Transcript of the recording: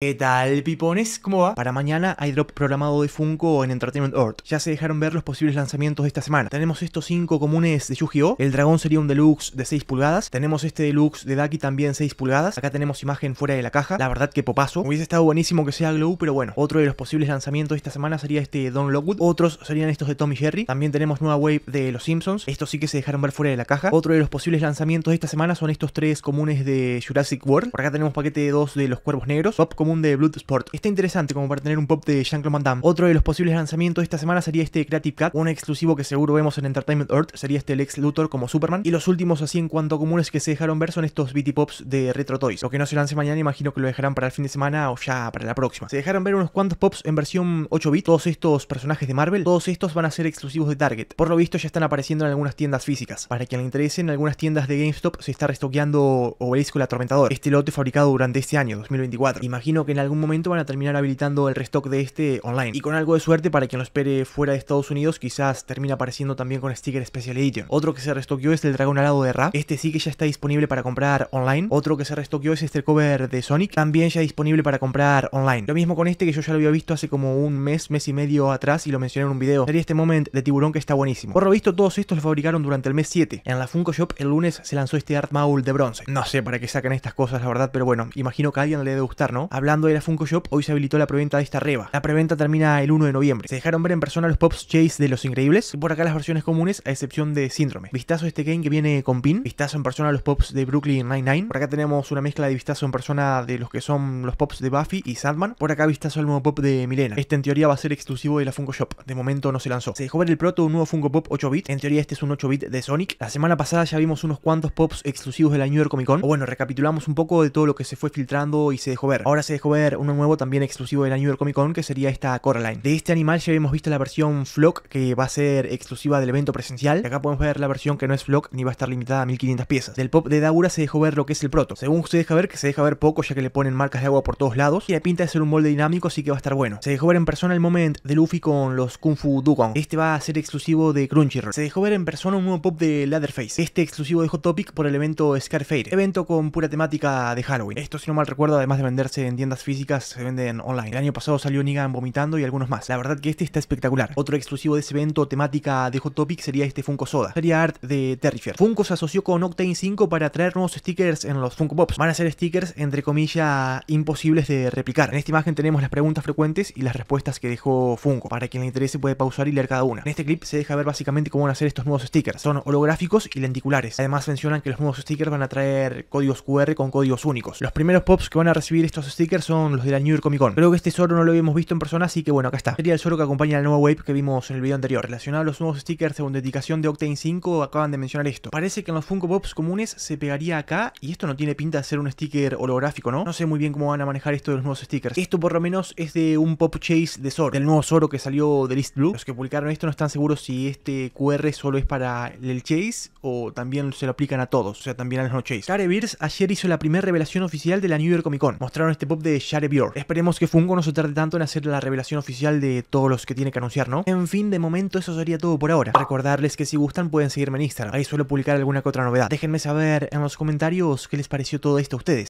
¿Qué tal, pipones? ¿Cómo va? Para mañana hay drop programado de Funko en Entertainment Earth. Ya se dejaron ver los posibles lanzamientos de esta semana. Tenemos estos 5 comunes de Yu-Gi-Oh! El dragón sería un deluxe de 6 pulgadas. Tenemos este deluxe de Ducky también 6 pulgadas. Acá tenemos imagen fuera de la caja. La verdad que popazo. Hubiese estado buenísimo que sea Glow, pero bueno. Otro de los posibles lanzamientos de esta semana sería este Don Lockwood. Otros serían estos de Tommy Jerry. También tenemos nueva wave de Los Simpsons. Estos sí que se dejaron ver fuera de la caja. Otro de los posibles lanzamientos de esta semana son estos 3 comunes de Jurassic World. Por acá tenemos paquete de 2 de Los Cuervos Negros. Pop de de Bloodsport. Está interesante como para tener un pop de Jean-Claude Van Damme. Otro de los posibles lanzamientos de esta semana sería este Creative Cat, un exclusivo que seguro vemos en Entertainment Earth, sería este Lex Luthor como Superman. Y los últimos así en cuanto a comunes que se dejaron ver son estos BT Pops de Retro Toys. Lo que no se lance mañana imagino que lo dejarán para el fin de semana o ya para la próxima. Se dejaron ver unos cuantos pops en versión 8 bit, todos estos personajes de Marvel, todos estos van a ser exclusivos de Target. Por lo visto ya están apareciendo en algunas tiendas físicas. Para quien le interese, en algunas tiendas de GameStop se está restoqueando Obelisco el Atormentador, este lote fabricado durante este año, 2024. Imagino que en algún momento van a terminar habilitando el restock de este online. Y con algo de suerte, para quien lo espere fuera de Estados Unidos, quizás termine apareciendo también con sticker Special Edition. Otro que se restockió es el dragón alado de Ra. Este sí que ya está disponible para comprar online. Otro que se restockió es este cover de Sonic. También ya disponible para comprar online. Lo mismo con este que yo ya lo había visto hace como un mes, mes y medio atrás y lo mencioné en un video. Sería este momento de tiburón que está buenísimo. Por lo visto, todos estos lo fabricaron durante el mes 7. En la Funko Shop el lunes se lanzó este Art Maul de bronce. No sé para qué sacan estas cosas, la verdad, pero bueno, imagino que a alguien le debe gustar, ¿no? hablando de la Funko Shop, hoy se habilitó la preventa de esta reba. La preventa termina el 1 de noviembre. Se dejaron ver en persona los Pops Chase de Los Increíbles, y por acá las versiones comunes a excepción de Síndrome. Vistazo a este game que viene con pin, vistazo en persona a los Pops de Brooklyn Nine-Nine. Por acá tenemos una mezcla de vistazo en persona de los que son los Pops de Buffy y Sandman. Por acá vistazo al nuevo Pop de Milena. Este en teoría va a ser exclusivo de la Funko Shop. De momento no se lanzó. Se dejó ver el proto un nuevo Funko Pop 8-bit. En teoría este es un 8-bit de Sonic. La semana pasada ya vimos unos cuantos Pops exclusivos de la New York Comic Con. O bueno, recapitulamos un poco de todo lo que se fue filtrando y se dejó ver. Ahora se dejó ver uno nuevo también exclusivo de la New York Comic Con, que sería esta Coraline. De este animal ya hemos visto la versión Flock, que va a ser exclusiva del evento presencial. Acá podemos ver la versión que no es Flock ni va a estar limitada a 1500 piezas. Del pop de Daura se dejó ver lo que es el proto. Según se deja ver, que se deja ver poco ya que le ponen marcas de agua por todos lados. Y la pinta de ser un molde dinámico, así que va a estar bueno. Se dejó ver en persona el moment de Luffy con los Kung Fu Dukong. Este va a ser exclusivo de Crunchyroll. Se dejó ver en persona un nuevo pop de Leatherface. Este exclusivo de Hot Topic por el evento Scarfade. Evento con pura temática de Halloween. Esto si no mal recuerdo, además de venderse en físicas se venden online. El año pasado salió Nigan vomitando y algunos más. La verdad que este está espectacular. Otro exclusivo de ese evento temática de Hot Topic sería este Funko Soda. Sería art de Terrifier. Funko se asoció con Octane 5 para traer nuevos stickers en los Funko Pops. Van a ser stickers entre comillas imposibles de replicar. En esta imagen tenemos las preguntas frecuentes y las respuestas que dejó Funko. Para quien le interese puede pausar y leer cada una. En este clip se deja ver básicamente cómo van a ser estos nuevos stickers. Son holográficos y lenticulares. Además mencionan que los nuevos stickers van a traer códigos QR con códigos únicos. Los primeros pops que van a recibir estos stickers son los de la New York Comic Con. Creo que este Zoro no lo habíamos visto en persona, así que bueno, acá está. Sería el Zoro que acompaña al nuevo Wave que vimos en el video anterior. Relacionado a los nuevos stickers según dedicación de Octane 5, acaban de mencionar esto. Parece que en los Funko Pops comunes se pegaría acá, y esto no tiene pinta de ser un sticker holográfico, ¿no? No sé muy bien cómo van a manejar esto de los nuevos stickers. Esto por lo menos es de un Pop Chase de Zoro, del nuevo Zoro que salió de List Blue. Los que publicaron esto no están seguros si este QR solo es para el Chase o también se lo aplican a todos, o sea, también a los no Chase. Care Beers ayer hizo la primera revelación oficial de la New York Comic Con. Mostraron este pop de de Share Esperemos que Funko no se tarde tanto en hacer la revelación oficial de todos los que tiene que anunciar, ¿no? En fin, de momento eso sería todo por ahora. Recordarles que si gustan pueden seguirme en Instagram, ahí suelo publicar alguna que otra novedad. Déjenme saber en los comentarios qué les pareció todo esto a ustedes.